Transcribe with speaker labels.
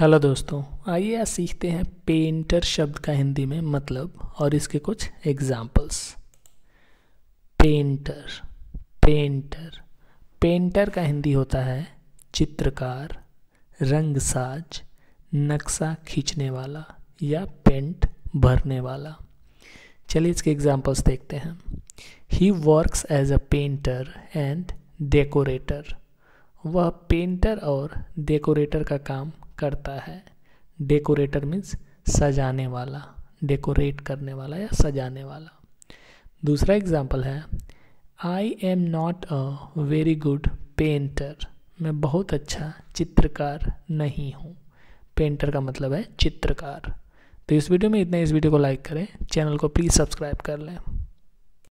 Speaker 1: hello दोस्तों आइए आज सीखते हैं पेंटर शब्द का हिंदी में मतलब और इसके कुछ एग्जाम्पल्स पेंटर पेंटर पेंटर का हिंदी होता है चित्रकार रंगसाज नक्शा खींचने वाला या पेंट भरने वाला चलिए इसके एग्जाम्पल्स देखते हैं he works as a painter and decorator वह पेंटर और डेकोरेटर का काम करता है डेकोरेटर मीन्स सजाने वाला डेकोरेट करने वाला या सजाने वाला दूसरा एग्जाम्पल है I am not a very good painter मैं बहुत अच्छा चित्रकार नहीं हूँ पेंटर का मतलब है चित्रकार तो इस वीडियो में इतना इस वीडियो को लाइक करें चैनल को प्लीज़ सब्सक्राइब कर लें